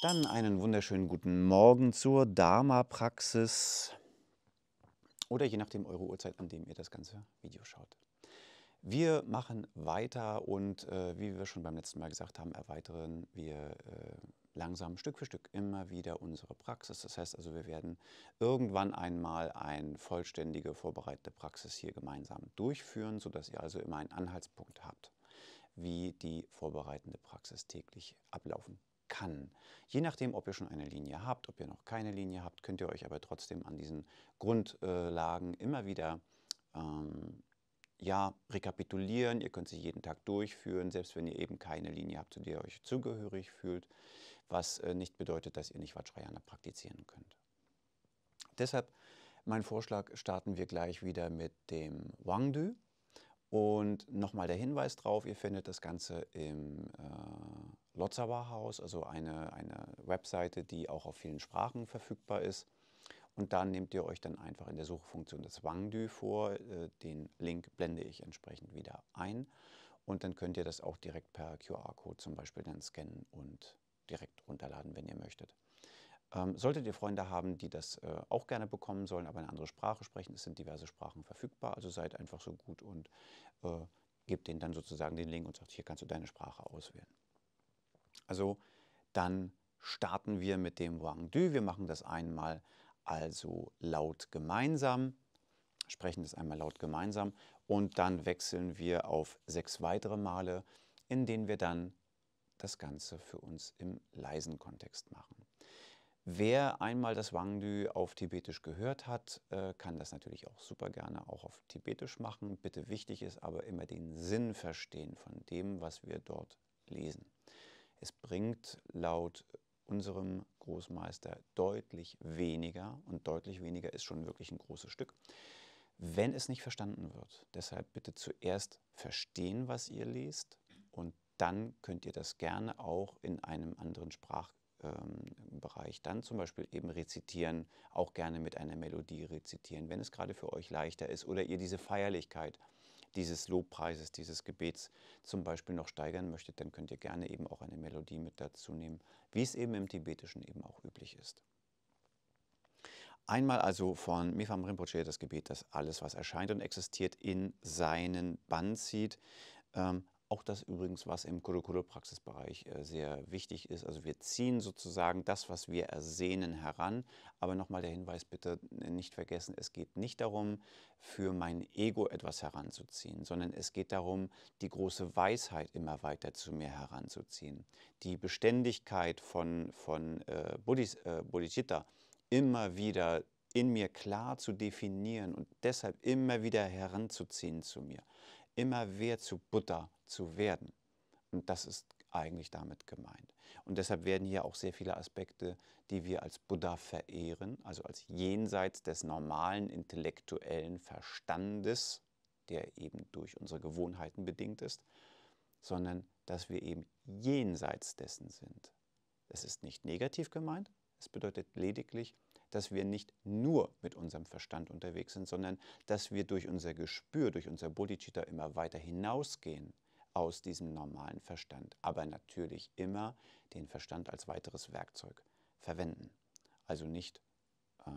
Dann einen wunderschönen guten Morgen zur Dharma-Praxis oder je nachdem eure Uhrzeit, an dem ihr das ganze Video schaut. Wir machen weiter und äh, wie wir schon beim letzten Mal gesagt haben, erweitern wir äh, langsam Stück für Stück immer wieder unsere Praxis. Das heißt also, wir werden irgendwann einmal eine vollständige vorbereitete Praxis hier gemeinsam durchführen, sodass ihr also immer einen Anhaltspunkt habt, wie die vorbereitende Praxis täglich ablaufen kann. Je nachdem, ob ihr schon eine Linie habt, ob ihr noch keine Linie habt, könnt ihr euch aber trotzdem an diesen Grundlagen immer wieder ähm, ja, rekapitulieren. Ihr könnt sie jeden Tag durchführen, selbst wenn ihr eben keine Linie habt, zu der ihr euch zugehörig fühlt, was äh, nicht bedeutet, dass ihr nicht Vajrayana praktizieren könnt. Deshalb mein Vorschlag, starten wir gleich wieder mit dem Wangdu. Und nochmal der Hinweis drauf, ihr findet das Ganze im äh, Lotzawa Haus, also eine, eine Webseite, die auch auf vielen Sprachen verfügbar ist. Und da nehmt ihr euch dann einfach in der Suchfunktion das Wangdü vor. Äh, den Link blende ich entsprechend wieder ein. Und dann könnt ihr das auch direkt per QR-Code zum Beispiel dann scannen und direkt runterladen, wenn ihr möchtet. Ähm, solltet ihr Freunde haben, die das äh, auch gerne bekommen sollen, aber eine andere Sprache sprechen, es sind diverse Sprachen verfügbar, also seid einfach so gut und äh, gebt denen dann sozusagen den Link und sagt, hier kannst du deine Sprache auswählen. Also dann starten wir mit dem Wangdu. Wir machen das einmal also laut gemeinsam, sprechen das einmal laut gemeinsam und dann wechseln wir auf sechs weitere Male, in denen wir dann das Ganze für uns im leisen Kontext machen. Wer einmal das Wangdü auf Tibetisch gehört hat, äh, kann das natürlich auch super gerne auch auf Tibetisch machen. Bitte wichtig ist aber immer den Sinn verstehen von dem, was wir dort lesen. Es bringt laut unserem Großmeister deutlich weniger und deutlich weniger ist schon wirklich ein großes Stück, wenn es nicht verstanden wird. Deshalb bitte zuerst verstehen, was ihr lest und dann könnt ihr das gerne auch in einem anderen Sprach ähm, Bereich. Dann zum Beispiel eben rezitieren, auch gerne mit einer Melodie rezitieren, wenn es gerade für euch leichter ist oder ihr diese Feierlichkeit dieses Lobpreises, dieses Gebets zum Beispiel noch steigern möchtet, dann könnt ihr gerne eben auch eine Melodie mit dazu nehmen, wie es eben im Tibetischen eben auch üblich ist. Einmal also von Mifam Rinpoche das Gebet, dass alles, was erscheint und existiert, in seinen Bann zieht. Ähm, auch das übrigens, was im Curriculum-Praxisbereich äh, sehr wichtig ist. Also wir ziehen sozusagen das, was wir ersehnen, heran. Aber nochmal der Hinweis bitte nicht vergessen, es geht nicht darum, für mein Ego etwas heranzuziehen, sondern es geht darum, die große Weisheit immer weiter zu mir heranzuziehen. Die Beständigkeit von, von äh, Bodhis, äh, Bodhicitta immer wieder in mir klar zu definieren und deshalb immer wieder heranzuziehen zu mir immer mehr zu Buddha zu werden. Und das ist eigentlich damit gemeint. Und deshalb werden hier auch sehr viele Aspekte, die wir als Buddha verehren, also als jenseits des normalen intellektuellen Verstandes, der eben durch unsere Gewohnheiten bedingt ist, sondern dass wir eben jenseits dessen sind. Es ist nicht negativ gemeint, es bedeutet lediglich, dass wir nicht nur mit unserem Verstand unterwegs sind, sondern dass wir durch unser Gespür, durch unser Bodhicitta immer weiter hinausgehen aus diesem normalen Verstand, aber natürlich immer den Verstand als weiteres Werkzeug verwenden. Also nicht äh,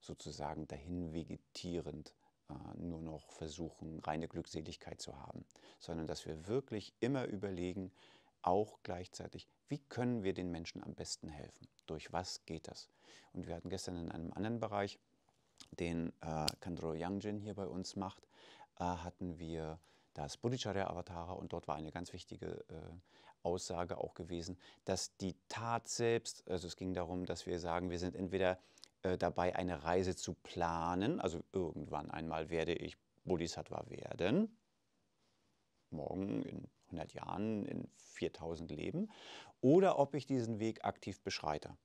sozusagen dahin vegetierend äh, nur noch versuchen, reine Glückseligkeit zu haben, sondern dass wir wirklich immer überlegen, auch gleichzeitig, wie können wir den Menschen am besten helfen? Durch was geht das? Und wir hatten gestern in einem anderen Bereich, den äh, Kandro Yangjin hier bei uns macht, äh, hatten wir das Bodhicharya-Avatara und dort war eine ganz wichtige äh, Aussage auch gewesen, dass die Tat selbst, also es ging darum, dass wir sagen, wir sind entweder äh, dabei, eine Reise zu planen, also irgendwann einmal werde ich Bodhisattva werden, morgen in 100 Jahren, in 4000 Leben, oder ob ich diesen Weg aktiv beschreite.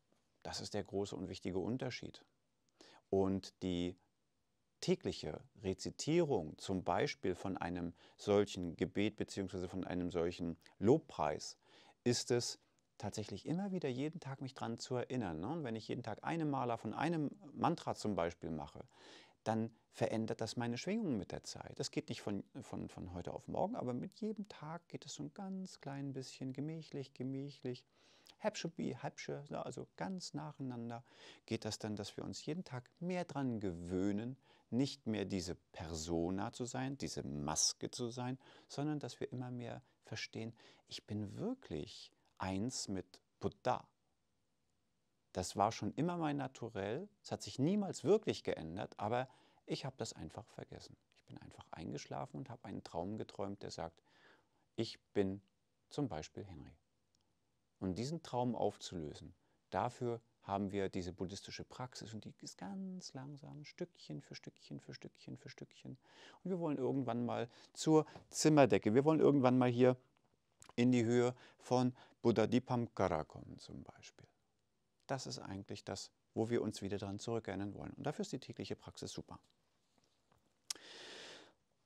Das ist der große und wichtige Unterschied. Und die tägliche Rezitierung zum Beispiel von einem solchen Gebet bzw. von einem solchen Lobpreis ist es, tatsächlich immer wieder jeden Tag mich daran zu erinnern. Ne? Und wenn ich jeden Tag eine Maler von einem Mantra zum Beispiel mache, dann verändert das meine Schwingungen mit der Zeit. Das geht nicht von, von, von heute auf morgen, aber mit jedem Tag geht es so ein ganz klein bisschen gemächlich, gemächlich, hübsche, hübsche, also ganz nacheinander geht das dann, dass wir uns jeden Tag mehr dran gewöhnen, nicht mehr diese Persona zu sein, diese Maske zu sein, sondern dass wir immer mehr verstehen, ich bin wirklich eins mit Buddha, das war schon immer mein Naturell. Es hat sich niemals wirklich geändert, aber ich habe das einfach vergessen. Ich bin einfach eingeschlafen und habe einen Traum geträumt, der sagt, ich bin zum Beispiel Henry. Und diesen Traum aufzulösen, dafür haben wir diese buddhistische Praxis und die ist ganz langsam, Stückchen für Stückchen für Stückchen für Stückchen. Und wir wollen irgendwann mal zur Zimmerdecke, wir wollen irgendwann mal hier in die Höhe von Buddha Dipamkara kommen zum Beispiel das ist eigentlich das, wo wir uns wieder dran zurückerinnern wollen. Und dafür ist die tägliche Praxis super.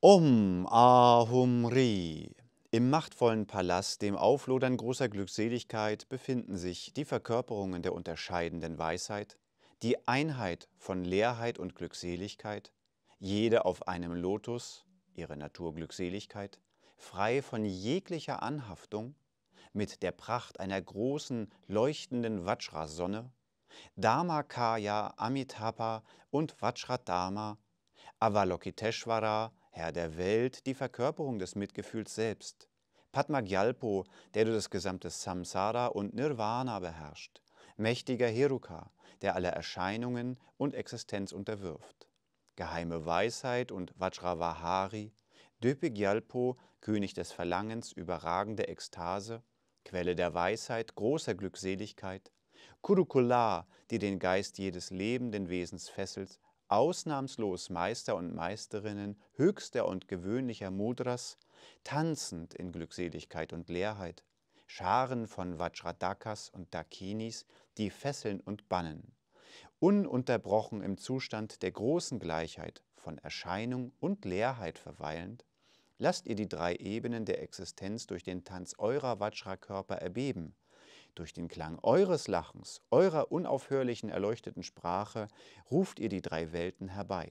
Um Ahumri. Im machtvollen Palast, dem Auflodern großer Glückseligkeit, befinden sich die Verkörperungen der unterscheidenden Weisheit, die Einheit von Leerheit und Glückseligkeit, jede auf einem Lotus, ihre Naturglückseligkeit, frei von jeglicher Anhaftung, mit der Pracht einer großen, leuchtenden Vajrasonne, Dharmakaya Amitabha und Vajradharma, Avalokiteshvara, Herr der Welt, die Verkörperung des Mitgefühls selbst, Padmagyalpo, der du das gesamte Samsara und Nirvana beherrscht, mächtiger Heruka, der alle Erscheinungen und Existenz unterwirft, geheime Weisheit und Vajravahari, Döpigyalpo, König des Verlangens, überragende Ekstase, Quelle der Weisheit, großer Glückseligkeit, Kurukula, die den Geist jedes lebenden Wesens fesselt, ausnahmslos Meister und Meisterinnen höchster und gewöhnlicher Mudras, tanzend in Glückseligkeit und Leerheit, Scharen von Vajradakas und Dakinis, die fesseln und bannen, ununterbrochen im Zustand der großen Gleichheit, von Erscheinung und Leerheit verweilend, Lasst ihr die drei Ebenen der Existenz durch den Tanz eurer Vajra-Körper erbeben, durch den Klang eures Lachens, eurer unaufhörlichen erleuchteten Sprache ruft ihr die drei Welten herbei.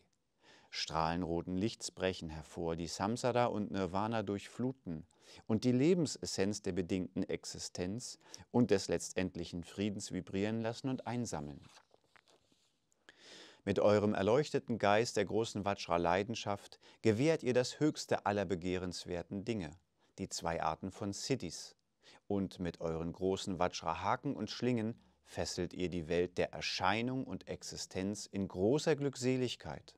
Strahlenroten Lichts brechen hervor, die Samsara und Nirvana durchfluten und die Lebensessenz der bedingten Existenz und des letztendlichen Friedens vibrieren lassen und einsammeln. Mit eurem erleuchteten Geist der großen Vajra-Leidenschaft gewährt ihr das höchste aller begehrenswerten Dinge, die zwei Arten von Siddhis. Und mit euren großen Vajra-Haken und Schlingen fesselt ihr die Welt der Erscheinung und Existenz in großer Glückseligkeit.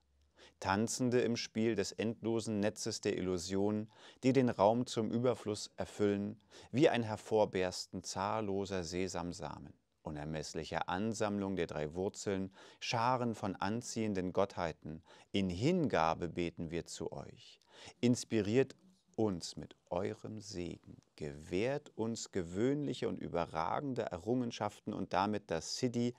Tanzende im Spiel des endlosen Netzes der Illusionen, die den Raum zum Überfluss erfüllen, wie ein Hervorbersten zahlloser Sesamsamen unermessliche Ansammlung der drei Wurzeln, Scharen von anziehenden Gottheiten, in Hingabe beten wir zu euch. Inspiriert uns mit eurem Segen, gewährt uns gewöhnliche und überragende Errungenschaften und damit das Sidi,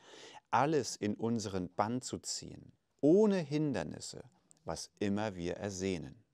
alles in unseren Bann zu ziehen, ohne Hindernisse, was immer wir ersehnen.